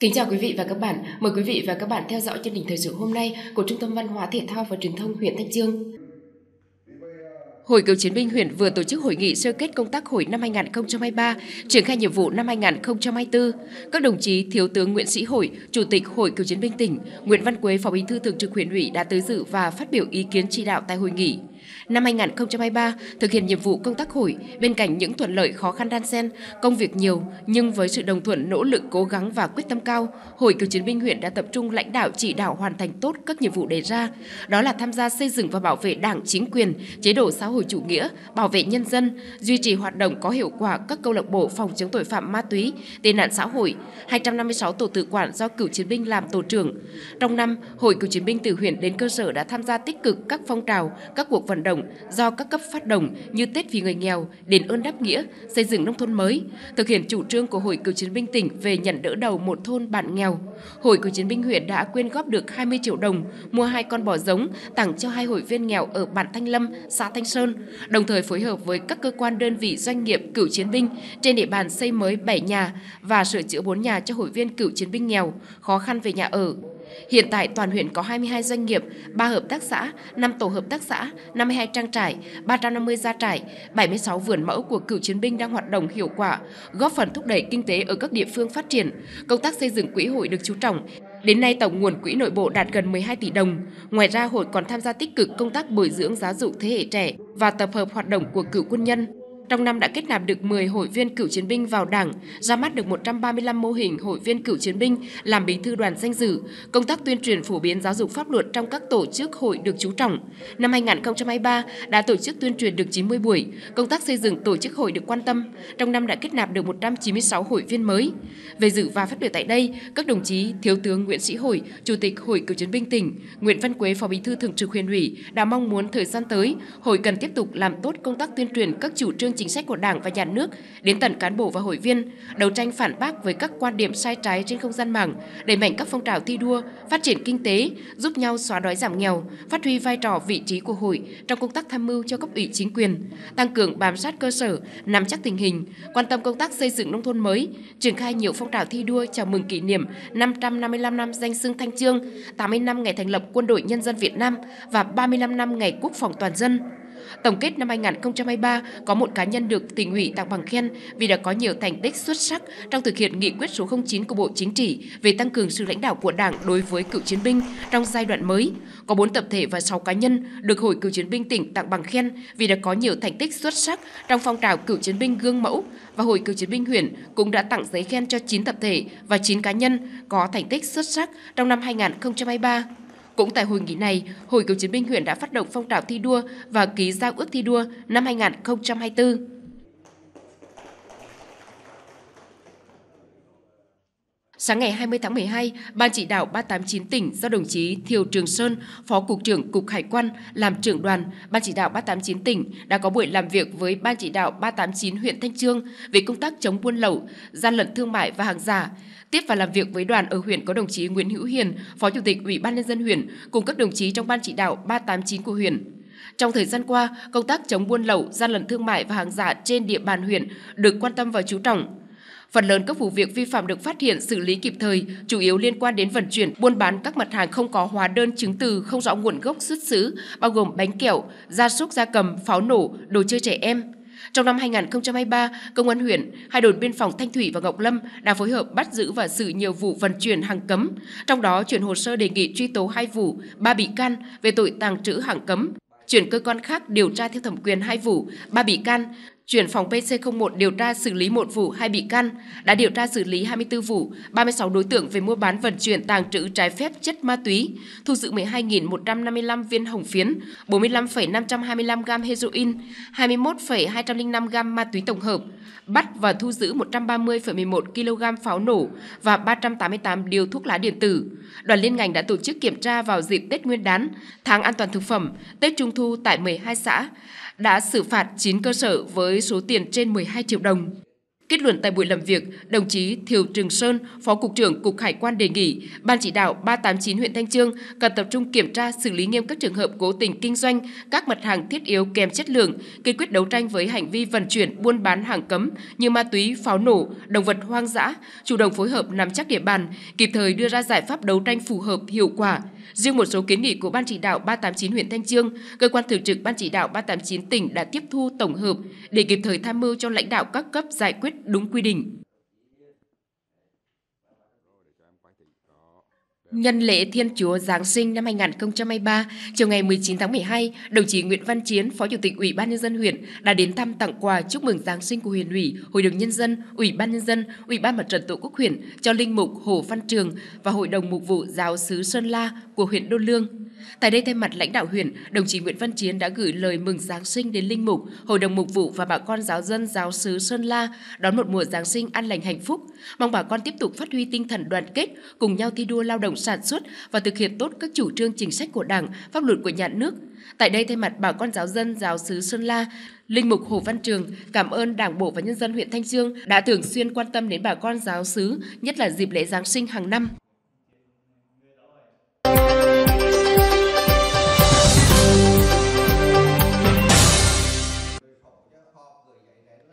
Kính chào quý vị và các bạn. Mời quý vị và các bạn theo dõi chương trình thời sự hôm nay của Trung tâm Văn hóa Thể thao và Truyền thông huyện Thanh Chương. Hội cựu chiến binh huyện vừa tổ chức hội nghị sơ kết công tác hội năm 2023, triển khai nhiệm vụ năm 2024. Các đồng chí Thiếu tướng Nguyễn Sĩ Hội, Chủ tịch Hội cựu chiến binh tỉnh, Nguyễn Văn Quế, Phó Bí thư Thường trực huyện ủy đã tới dự và phát biểu ý kiến chỉ đạo tại hội nghị. Năm 2023, thực hiện nhiệm vụ công tác hội, bên cạnh những thuận lợi khó khăn đan xen, công việc nhiều nhưng với sự đồng thuận nỗ lực cố gắng và quyết tâm cao, Hội Cựu chiến binh huyện đã tập trung lãnh đạo chỉ đạo hoàn thành tốt các nhiệm vụ đề ra, đó là tham gia xây dựng và bảo vệ Đảng, chính quyền, chế độ xã hội hội chủ nghĩa, bảo vệ nhân dân, duy trì hoạt động có hiệu quả các câu lạc bộ phòng chống tội phạm ma túy, tệ nạn xã hội, 256 tổ tự quản do cựu chiến binh làm tổ trưởng. Trong năm, Hội cựu chiến binh từ huyện đến cơ sở đã tham gia tích cực các phong trào, các cuộc vận động do các cấp phát động như Tết vì người nghèo, đền ơn đáp nghĩa, xây dựng nông thôn mới, thực hiện chủ trương của Hội cựu chiến binh tỉnh về nhận đỡ đầu một thôn bạn nghèo. Hội cựu chiến binh huyện đã quyên góp được 20 triệu đồng mua hai con bò giống tặng cho hai hội viên nghèo ở bản Thanh Lâm, xã Thanh Sơn Sơn, đồng thời phối hợp với các cơ quan đơn vị doanh nghiệp cựu chiến binh trên địa bàn xây mới 7 nhà và sửa chữa 4 nhà cho hội viên cựu chiến binh nghèo, khó khăn về nhà ở, Hiện tại toàn huyện có 22 doanh nghiệp, 3 hợp tác xã, 5 tổ hợp tác xã, 52 trang trại, 350 gia trại, 76 vườn mẫu của cựu chiến binh đang hoạt động hiệu quả, góp phần thúc đẩy kinh tế ở các địa phương phát triển. Công tác xây dựng quỹ hội được chú trọng, Đến nay tổng nguồn quỹ nội bộ đạt gần 12 tỷ đồng. Ngoài ra hội còn tham gia tích cực công tác bồi dưỡng giáo dục thế hệ trẻ và tập hợp hoạt động của cựu quân nhân. Trong năm đã kết nạp được 10 hội viên cựu chiến binh vào Đảng, ra mắt được 135 mô hình hội viên cựu chiến binh làm bí thư đoàn danh dự. Công tác tuyên truyền phổ biến giáo dục pháp luật trong các tổ chức hội được chú trọng. Năm 2023 đã tổ chức tuyên truyền được 90 buổi. Công tác xây dựng tổ chức hội được quan tâm. Trong năm đã kết nạp được 196 hội viên mới. Về dự và phát biểu tại đây, các đồng chí Thiếu tướng Nguyễn Sĩ Hội, Chủ tịch Hội Cựu chiến binh tỉnh, Nguyễn Văn Quế, Phó Bí thư Thường trực huyện ủy đã mong muốn thời gian tới, hội cần tiếp tục làm tốt công tác tuyên truyền các chủ trương chính sách của Đảng và Nhà nước đến tận cán bộ và hội viên, đấu tranh phản bác với các quan điểm sai trái trên không gian mạng, đẩy mạnh các phong trào thi đua, phát triển kinh tế, giúp nhau xóa đói giảm nghèo, phát huy vai trò vị trí của hội trong công tác tham mưu cho cấp ủy chính quyền, tăng cường bám sát cơ sở, nắm chắc tình hình, quan tâm công tác xây dựng nông thôn mới, triển khai nhiều phong trào thi đua chào mừng kỷ niệm 555 năm danh xưng Thanh Chương, 80 năm ngày thành lập Quân đội Nhân dân Việt Nam và 35 năm ngày Quốc phòng toàn dân. Tổng kết năm 2023, có một cá nhân được tỉnh ủy tặng bằng khen vì đã có nhiều thành tích xuất sắc trong thực hiện nghị quyết số 09 của Bộ Chính trị về tăng cường sự lãnh đạo của Đảng đối với cựu chiến binh trong giai đoạn mới. Có 4 tập thể và 6 cá nhân được Hội Cựu chiến binh tỉnh tặng bằng khen vì đã có nhiều thành tích xuất sắc trong phong trào cựu chiến binh gương mẫu và Hội Cựu chiến binh huyện cũng đã tặng giấy khen cho 9 tập thể và 9 cá nhân có thành tích xuất sắc trong năm 2023. Cũng tại hội nghị này, Hội Cựu chiến binh huyện đã phát động phong trào thi đua và ký giao ước thi đua năm 2024 Sáng ngày 20 tháng 12, Ban chỉ đạo 389 tỉnh do đồng chí Thiều Trường Sơn, Phó Cục trưởng Cục Hải quan làm trưởng đoàn, Ban chỉ đạo 389 tỉnh đã có buổi làm việc với Ban chỉ đạo 389 huyện Thanh Trương về công tác chống buôn lậu, gian lận thương mại và hàng giả. Tiếp và làm việc với đoàn ở huyện có đồng chí Nguyễn Hữu Hiền, Phó Chủ tịch Ủy ban nhân dân huyện cùng các đồng chí trong ban chỉ đạo 389 của huyện. Trong thời gian qua, công tác chống buôn lậu, gian lận thương mại và hàng giả trên địa bàn huyện được quan tâm và chú trọng. Phần lớn các vụ việc vi phạm được phát hiện xử lý kịp thời, chủ yếu liên quan đến vận chuyển, buôn bán các mặt hàng không có hóa đơn chứng từ không rõ nguồn gốc xuất xứ, bao gồm bánh kẹo, gia súc gia cầm, pháo nổ, đồ chơi trẻ em. Trong năm 2023, Công an huyện, hai đồn biên phòng Thanh Thủy và Ngọc Lâm đã phối hợp bắt giữ và xử nhiều vụ vận chuyển hàng cấm, trong đó chuyển hồ sơ đề nghị truy tố hai vụ, ba bị can về tội tàng trữ hàng cấm, chuyển cơ quan khác điều tra theo thẩm quyền hai vụ, ba bị can, chuyển phòng PC01 điều tra xử lý một vụ, hai bị can, đã điều tra xử lý 24 vụ, 36 đối tượng về mua bán vận chuyển tàng trữ trái phép chất ma túy, thu giữ 12.155 viên hồng phiến, 45,525 gam heroin, 21,205 gam ma túy tổng hợp, bắt và thu giữ 130,11 kg pháo nổ và 388 điếu thuốc lá điện tử. Đoàn liên ngành đã tổ chức kiểm tra vào dịp Tết Nguyên đán, tháng an toàn thực phẩm, Tết Trung thu tại 12 xã, đã xử phạt 9 cơ sở với số tiền trên 12 triệu đồng. Kết luận tại buổi làm việc, đồng chí Thiều Trường Sơn, Phó Cục trưởng Cục Hải quan đề nghị Ban chỉ đạo 389 huyện Thanh Trương cần tập trung kiểm tra xử lý nghiêm các trường hợp cố tình kinh doanh các mặt hàng thiết yếu kém chất lượng, kiên quyết đấu tranh với hành vi vận chuyển buôn bán hàng cấm như ma túy, pháo nổ, động vật hoang dã, chủ động phối hợp nắm chắc địa bàn, kịp thời đưa ra giải pháp đấu tranh phù hợp, hiệu quả. Riêng một số kiến nghị của Ban chỉ đạo 389 huyện Thanh Trương, cơ quan thường trực Ban chỉ đạo 389 tỉnh đã tiếp thu tổng hợp để kịp thời tham mưu cho lãnh đạo các cấp giải quyết đúng quy định. Nhân lễ Thiên Chúa Giáng sinh năm 2023, chiều ngày 19 tháng 12, đồng chí Nguyễn Văn Chiến, Phó Chủ tịch Ủy ban nhân dân huyện đã đến thăm tặng quà chúc mừng Giáng sinh của huyện ủy, Hội đồng nhân dân, Ủy ban nhân dân, Ủy ban mặt trận Tổ quốc huyện cho linh mục Hồ Văn Trường và Hội đồng mục vụ giáo sứ Sơn La của huyện Đô Lương. Tại đây thay mặt lãnh đạo huyện, đồng chí Nguyễn Văn Chiến đã gửi lời mừng Giáng sinh đến Linh Mục, Hội đồng Mục vụ và bà con giáo dân giáo xứ Sơn La đón một mùa Giáng sinh an lành hạnh phúc. Mong bà con tiếp tục phát huy tinh thần đoàn kết, cùng nhau thi đua lao động sản xuất và thực hiện tốt các chủ trương chính sách của Đảng, pháp luật của nhà nước. Tại đây thay mặt bà con giáo dân giáo xứ Sơn La, Linh mục Hồ Văn Trường cảm ơn Đảng bộ và nhân dân huyện Thanh Dương đã thường xuyên quan tâm đến bà con giáo xứ nhất là dịp lễ Giáng sinh hàng năm.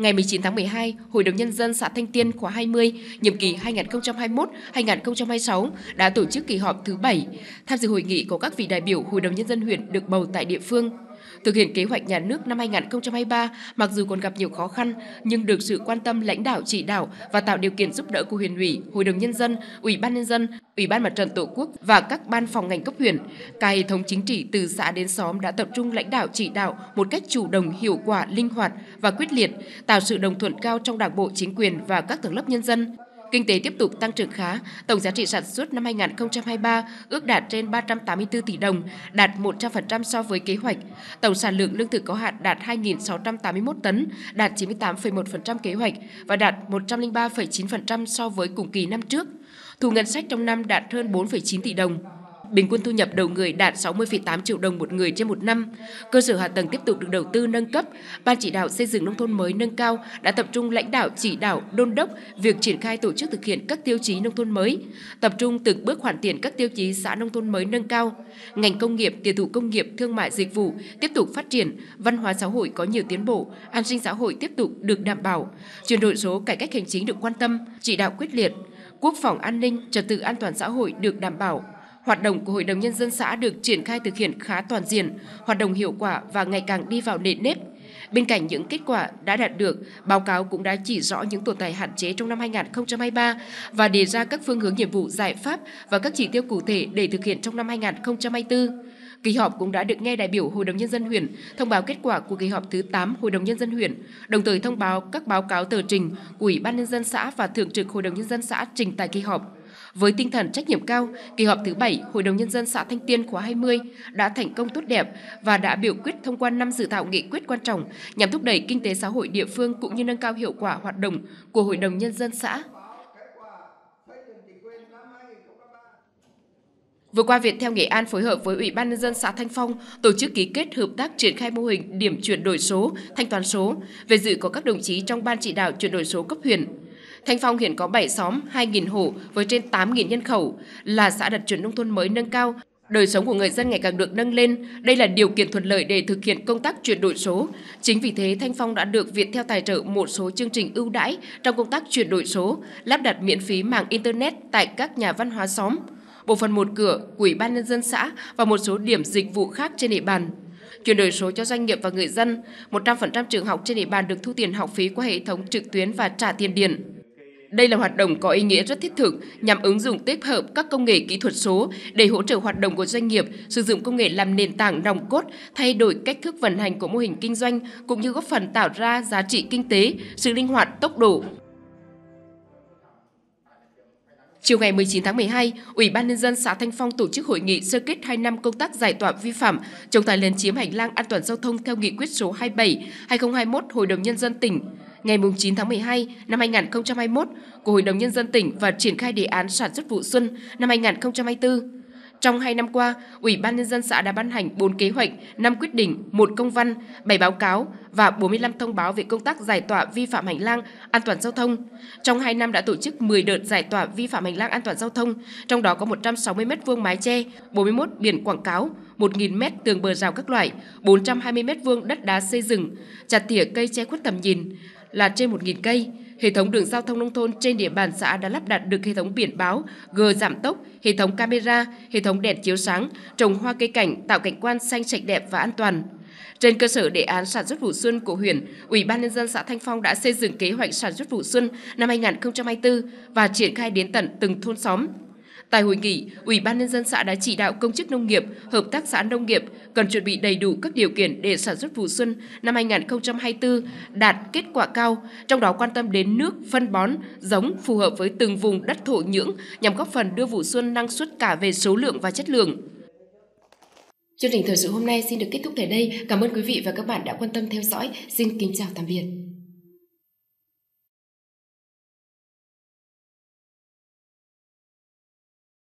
Ngày 19 tháng 12, Hội đồng Nhân dân xã Thanh Tiên khóa 20, nhiệm kỳ 2021-2026 đã tổ chức kỳ họp thứ 7. Tham dự hội nghị có các vị đại biểu Hội đồng Nhân dân huyện được bầu tại địa phương. Thực hiện kế hoạch nhà nước năm 2023, mặc dù còn gặp nhiều khó khăn, nhưng được sự quan tâm lãnh đạo chỉ đạo và tạo điều kiện giúp đỡ của huyện ủy, hội đồng nhân dân, ủy ban nhân dân, ủy ban mặt trận tổ quốc và các ban phòng ngành cấp huyện, cả hệ thống chính trị từ xã đến xóm đã tập trung lãnh đạo chỉ đạo một cách chủ động, hiệu quả, linh hoạt và quyết liệt, tạo sự đồng thuận cao trong đảng bộ, chính quyền và các tầng lớp nhân dân. Kinh tế tiếp tục tăng trưởng khá, tổng giá trị sản xuất năm 2023 ước đạt trên 384 tỷ đồng, đạt 100% so với kế hoạch. Tổng sản lượng lương thực có hạt đạt 2.681 tấn, đạt 98,1% kế hoạch và đạt 103,9% so với cùng kỳ năm trước. Thu ngân sách trong năm đạt hơn 4,9 tỷ đồng. Bình quân thu nhập đầu người đạt 60,8 triệu đồng một người trên một năm. Cơ sở hạ tầng tiếp tục được đầu tư nâng cấp. Ban chỉ đạo xây dựng nông thôn mới nâng cao đã tập trung lãnh đạo chỉ đạo đôn đốc việc triển khai tổ chức thực hiện các tiêu chí nông thôn mới, tập trung từng bước hoàn thiện các tiêu chí xã nông thôn mới nâng cao. Ngành công nghiệp, tiêu thủ công nghiệp, thương mại dịch vụ tiếp tục phát triển, văn hóa xã hội có nhiều tiến bộ, an sinh xã hội tiếp tục được đảm bảo. Chuyển đổi số cải cách hành chính được quan tâm, chỉ đạo quyết liệt, quốc phòng an ninh, trật tự an toàn xã hội được đảm bảo hoạt động của Hội đồng Nhân dân xã được triển khai thực hiện khá toàn diện, hoạt động hiệu quả và ngày càng đi vào nền nếp. Bên cạnh những kết quả đã đạt được, báo cáo cũng đã chỉ rõ những tồn tại hạn chế trong năm 2023 và đề ra các phương hướng nhiệm vụ giải pháp và các chỉ tiêu cụ thể để thực hiện trong năm 2024. Kỳ họp cũng đã được nghe đại biểu Hội đồng Nhân dân huyện thông báo kết quả của kỳ họp thứ 8 Hội đồng Nhân dân huyện, đồng thời thông báo các báo cáo tờ trình của Ủy ban Nhân dân xã và Thường trực Hội đồng Nhân dân xã trình tại kỳ họp. Với tinh thần trách nhiệm cao, kỳ họp thứ 7 Hội đồng Nhân dân xã Thanh Tiên khóa 20 đã thành công tốt đẹp và đã biểu quyết thông qua năm dự thảo nghị quyết quan trọng nhằm thúc đẩy kinh tế xã hội địa phương cũng như nâng cao hiệu quả hoạt động của Hội đồng Nhân dân xã. Vừa qua, Việt theo Nghệ An phối hợp với Ủy ban Nhân dân xã Thanh Phong tổ chức ký kết hợp tác triển khai mô hình điểm chuyển đổi số, thanh toán số. Về dự có các đồng chí trong Ban chỉ đạo chuyển đổi số cấp huyện. Thanh Phong hiện có 7 xóm, 2.000 hộ với trên 8.000 nhân khẩu, là xã đạt chuẩn nông thôn mới nâng cao, đời sống của người dân ngày càng được nâng lên. Đây là điều kiện thuận lợi để thực hiện công tác chuyển đổi số. Chính vì thế, Thanh Phong đã được Viện theo tài trợ một số chương trình ưu đãi trong công tác chuyển đổi số, lắp đặt miễn phí mạng Internet tại các nhà văn hóa xóm, bộ phận một cửa, quỹ ban nhân dân xã và một số điểm dịch vụ khác trên địa bàn chuyển đổi số cho doanh nghiệp và người dân. 100% trường học trên địa bàn được thu tiền học phí qua hệ thống trực tuyến và trả tiền điện. Đây là hoạt động có ý nghĩa rất thiết thực nhằm ứng dụng tích hợp các công nghệ kỹ thuật số để hỗ trợ hoạt động của doanh nghiệp, sử dụng công nghệ làm nền tảng nòng cốt, thay đổi cách thức vận hành của mô hình kinh doanh cũng như góp phần tạo ra giá trị kinh tế, sự linh hoạt, tốc độ, Chiều ngày 19 tháng 12, Ủy ban nhân dân xã Thanh Phong tổ chức hội nghị sơ kết 2 năm công tác giải tỏa vi phạm chống tài lấn chiếm hành lang an toàn giao thông theo nghị quyết số 27 2021 Hội đồng nhân dân tỉnh ngày 9 tháng 12 năm 2021 của Hội đồng Nhân dân tỉnh và triển khai đề án sản xuất vụ xuân năm 2024. Trong hai năm qua, Ủy ban Nhân dân xã đã ban hành 4 kế hoạch, 5 quyết định, 1 công văn, 7 báo cáo và 45 thông báo về công tác giải tỏa vi phạm hành lang an toàn giao thông. Trong 2 năm đã tổ chức 10 đợt giải tỏa vi phạm hành lang an toàn giao thông, trong đó có 160 m2 mái che, 41 biển quảng cáo, 1.000 m tường bờ rào các loại, 420 m2 đất đá xây dựng, chặt tỉa cây che khuất tầm nhìn, là trên 1.000 cây. Hệ thống đường giao thông nông thôn trên địa bàn xã đã lắp đặt được hệ thống biển báo, gờ giảm tốc, hệ thống camera, hệ thống đèn chiếu sáng, trồng hoa cây cảnh tạo cảnh quan xanh sạch đẹp và an toàn. Trên cơ sở đề án sản xuất vụ xuân của huyện, Ủy ban nhân dân xã Thanh Phong đã xây dựng kế hoạch sản xuất vụ xuân năm 2024 và triển khai đến tận từng thôn xóm, Tại hội nghị, Ủy ban nhân dân xã đã chỉ đạo công chức nông nghiệp, hợp tác xã nông nghiệp cần chuẩn bị đầy đủ các điều kiện để sản xuất vụ xuân năm 2024 đạt kết quả cao, trong đó quan tâm đến nước, phân bón, giống phù hợp với từng vùng đất thổ nhưỡng nhằm góp phần đưa vụ xuân năng suất cả về số lượng và chất lượng. Chương trình thời sự hôm nay xin được kết thúc tại đây. Cảm ơn quý vị và các bạn đã quan tâm theo dõi. Xin kính chào tạm biệt.